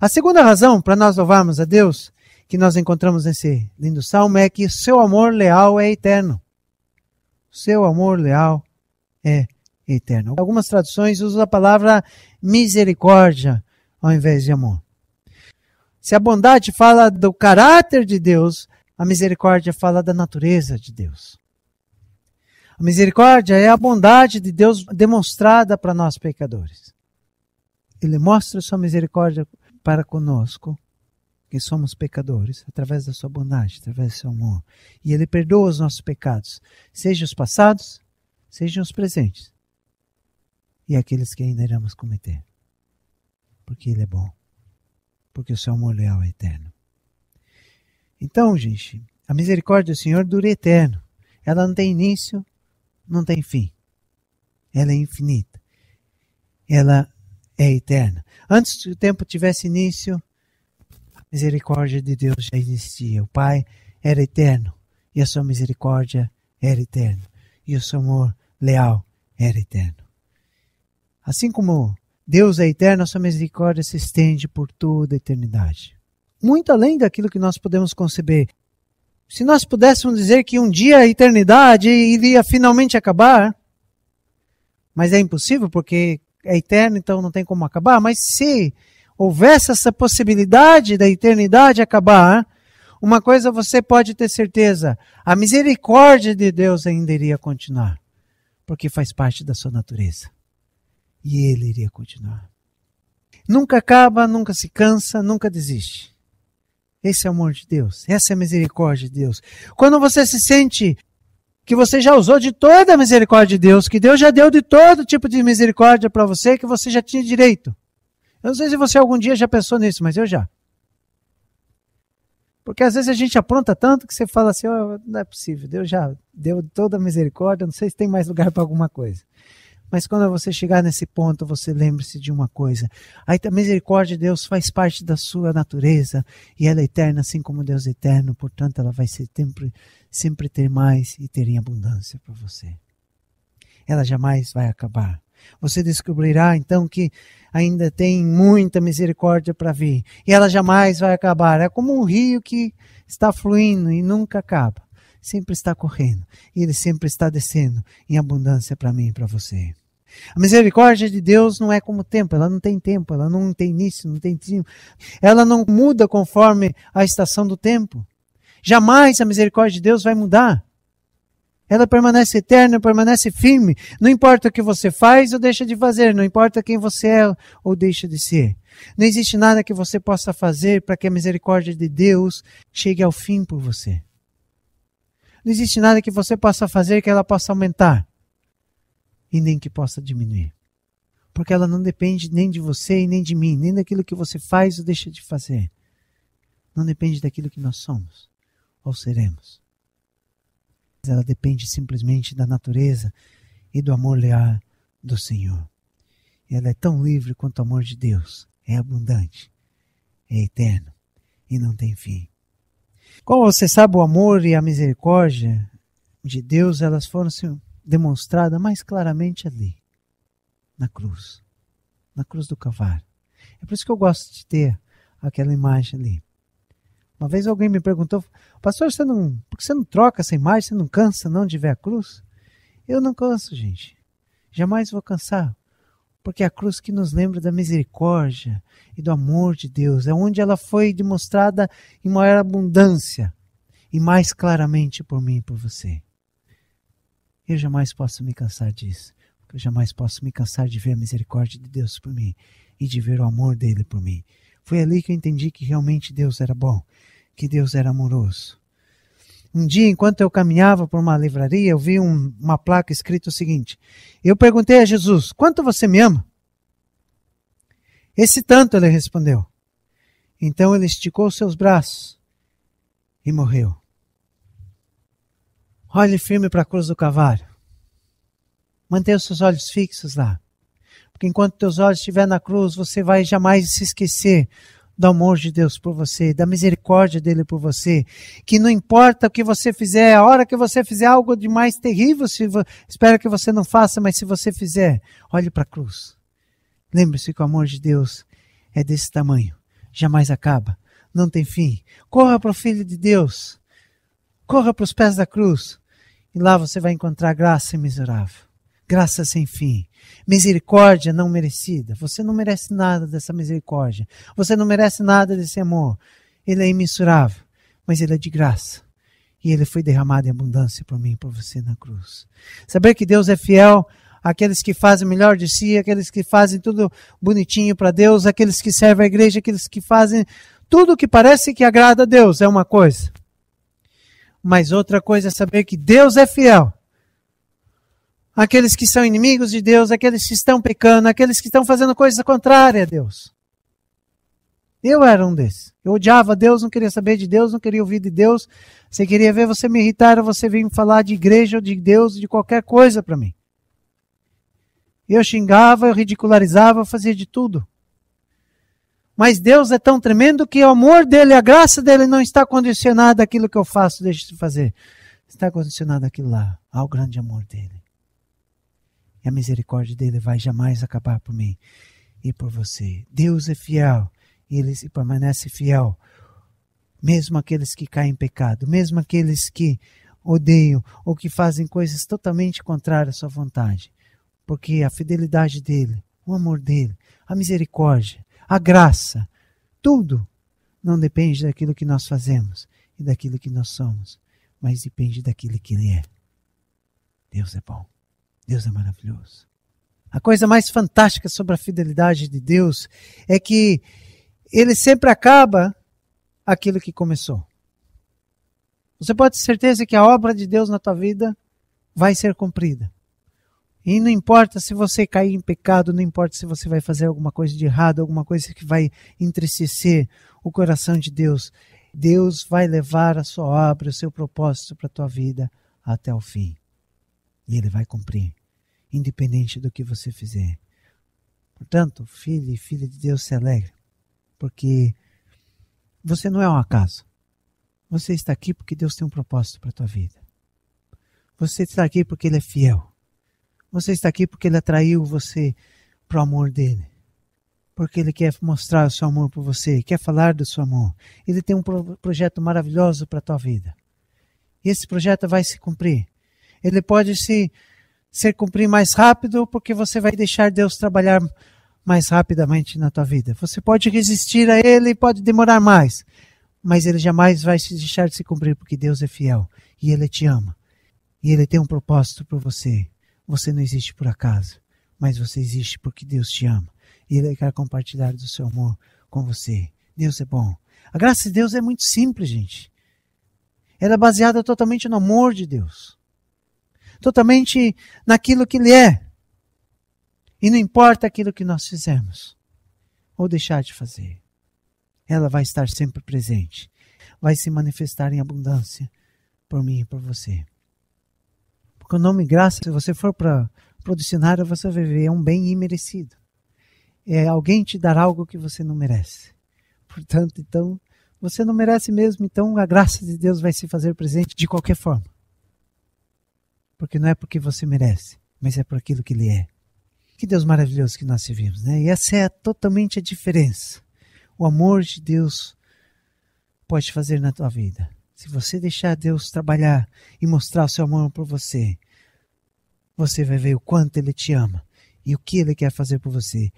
A segunda razão para nós louvarmos a Deus, que nós encontramos nesse lindo salmo, é que seu amor leal é eterno. Seu amor leal é eterno. Algumas traduções usam a palavra misericórdia ao invés de amor. Se a bondade fala do caráter de Deus, a misericórdia fala da natureza de Deus. A misericórdia é a bondade de Deus demonstrada para nós pecadores. Ele mostra sua misericórdia para conosco, que somos pecadores, através da sua bondade, através do seu amor. E Ele perdoa os nossos pecados, sejam os passados, sejam os presentes e aqueles que ainda iremos cometer. Porque Ele é bom, porque o seu amor leal é eterno. Então, gente, a misericórdia do Senhor dura eterno. Ela não tem início, não tem fim. Ela é infinita. Ela é eterna. Antes que o tempo tivesse início, a misericórdia de Deus já existia. O Pai era eterno e a sua misericórdia era eterna. E o seu amor leal era eterno. Assim como Deus é eterno, a sua misericórdia se estende por toda a eternidade. Muito além daquilo que nós podemos conceber. Se nós pudéssemos dizer que um dia a eternidade iria finalmente acabar, mas é impossível porque é eterno, então não tem como acabar, mas se houvesse essa possibilidade da eternidade acabar, uma coisa você pode ter certeza: a misericórdia de Deus ainda iria continuar, porque faz parte da sua natureza. E ele iria continuar. Nunca acaba, nunca se cansa, nunca desiste. Esse é o amor de Deus, essa é a misericórdia de Deus. Quando você se sente que você já usou de toda a misericórdia de Deus, que Deus já deu de todo tipo de misericórdia para você, que você já tinha direito. Eu não sei se você algum dia já pensou nisso, mas eu já. Porque às vezes a gente apronta tanto que você fala assim: oh, não é possível, Deus já deu toda a misericórdia, não sei se tem mais lugar para alguma coisa. Mas quando você chegar nesse ponto, você lembre-se de uma coisa. A misericórdia de Deus faz parte da sua natureza e ela é eterna, assim como Deus é eterno. Portanto, ela vai sempre, sempre ter mais e ter em abundância para você. Ela jamais vai acabar. Você descobrirá então que ainda tem muita misericórdia para vir e ela jamais vai acabar. É como um rio que está fluindo e nunca acaba sempre está correndo e ele sempre está descendo em abundância para mim e para você. A misericórdia de Deus não é como o tempo, ela não tem tempo, ela não tem início, não tem fim. Ela não muda conforme a estação do tempo. Jamais a misericórdia de Deus vai mudar. Ela permanece eterna, permanece firme. Não importa o que você faz ou deixa de fazer, não importa quem você é ou deixa de ser. Não existe nada que você possa fazer para que a misericórdia de Deus chegue ao fim por você. Não existe nada que você possa fazer que ela possa aumentar e nem que possa diminuir. Porque ela não depende nem de você e nem de mim, nem daquilo que você faz ou deixa de fazer. Não depende daquilo que nós somos ou seremos. Ela depende simplesmente da natureza e do amor leal do Senhor. E ela é tão livre quanto o amor de Deus. É abundante, é eterno e não tem fim. Como você sabe, o amor e a misericórdia de Deus, elas foram assim, demonstradas mais claramente ali, na cruz, na cruz do Calvário. É por isso que eu gosto de ter aquela imagem ali. Uma vez alguém me perguntou, pastor, você não, por que você não troca essa imagem? Você não cansa não de ver a cruz? Eu não canso, gente. Jamais vou cansar. Porque é a cruz que nos lembra da misericórdia e do amor de Deus é onde ela foi demonstrada em maior abundância e mais claramente por mim e por você. Eu jamais posso me cansar disso, porque eu jamais posso me cansar de ver a misericórdia de Deus por mim e de ver o amor dele por mim. Foi ali que eu entendi que realmente Deus era bom, que Deus era amoroso um dia, enquanto eu caminhava por uma livraria, eu vi um, uma placa escrita o seguinte: Eu perguntei a Jesus, quanto você me ama? Esse tanto, ele respondeu. Então ele esticou seus braços e morreu. Olhe firme para a cruz do Calvário. Mantenha os seus olhos fixos lá. Porque enquanto teus olhos estiver na cruz, você vai jamais se esquecer do amor de Deus por você, da misericórdia dele por você, que não importa o que você fizer, a hora que você fizer algo de mais terrível, se espero que você não faça, mas se você fizer, olhe para a cruz. Lembre-se que o amor de Deus é desse tamanho, jamais acaba, não tem fim. Corra para o Filho de Deus, corra para os pés da cruz, e lá você vai encontrar graça imensurável graça sem fim, misericórdia não merecida. Você não merece nada dessa misericórdia. Você não merece nada desse amor. Ele é imensurável, mas ele é de graça. E ele foi derramado em abundância por mim e por você na cruz. Saber que Deus é fiel àqueles que fazem melhor de si, aqueles que fazem tudo bonitinho para Deus, aqueles que servem a igreja, aqueles que fazem tudo que parece que agrada a Deus, é uma coisa. Mas outra coisa é saber que Deus é fiel aqueles que são inimigos de Deus, aqueles que estão pecando, aqueles que estão fazendo coisas contrárias a Deus. Eu era um desses. Eu odiava Deus, não queria saber de Deus, não queria ouvir de Deus. Você queria ver você me irritar, ou você vir falar de igreja ou de Deus, de qualquer coisa para mim. Eu xingava, eu ridicularizava, eu fazia de tudo. Mas Deus é tão tremendo que o amor dele, a graça dele não está condicionada àquilo que eu faço, deixo de fazer. Está condicionada àquilo lá, ao grande amor dele e a misericórdia dele vai jamais acabar por mim e por você. Deus é fiel e ele se permanece fiel, mesmo aqueles que caem em pecado, mesmo aqueles que odeiam ou que fazem coisas totalmente contrárias à sua vontade, porque a fidelidade dele, o amor dele, a misericórdia, a graça, tudo não depende daquilo que nós fazemos e daquilo que nós somos, mas depende daquilo que ele é. Deus é bom. Deus é maravilhoso. A coisa mais fantástica sobre a fidelidade de Deus é que ele sempre acaba aquilo que começou. Você pode ter certeza que a obra de Deus na tua vida vai ser cumprida. E não importa se você cair em pecado, não importa se você vai fazer alguma coisa de errado, alguma coisa que vai entristecer o coração de Deus. Deus vai levar a sua obra, o seu propósito para a tua vida até o fim. E ele vai cumprir independente do que você fizer. Portanto, filho e filha de Deus, se alegre, porque você não é um acaso. Você está aqui porque Deus tem um propósito para a tua vida. Você está aqui porque Ele é fiel. Você está aqui porque Ele atraiu você para o amor dEle. Porque Ele quer mostrar o seu amor por você, quer falar do seu amor. Ele tem um pro projeto maravilhoso para a tua vida. E esse projeto vai se cumprir. Ele pode se ser cumprir mais rápido, porque você vai deixar Deus trabalhar mais rapidamente na tua vida. Você pode resistir a ele, pode demorar mais, mas ele jamais vai se deixar de se cumprir, porque Deus é fiel e ele te ama. E ele tem um propósito para você. Você não existe por acaso, mas você existe porque Deus te ama. E ele quer compartilhar do seu amor com você. Deus é bom. A graça de Deus é muito simples, gente. Ela é baseada totalmente no amor de Deus totalmente naquilo que Ele é. E não importa aquilo que nós fizemos ou deixar de fazer, ela vai estar sempre presente, vai se manifestar em abundância por mim e por você. Porque o nome graça, se você for para o dicionário, você vai ver, é um bem imerecido. É alguém te dar algo que você não merece. Portanto, então, você não merece mesmo, então a graça de Deus vai se fazer presente de qualquer forma porque não é porque você merece, mas é por aquilo que Ele é. Que Deus maravilhoso que nós servimos, né? E essa é totalmente a diferença. O amor de Deus pode fazer na tua vida. Se você deixar Deus trabalhar e mostrar o seu amor por você, você vai ver o quanto Ele te ama e o que Ele quer fazer por você.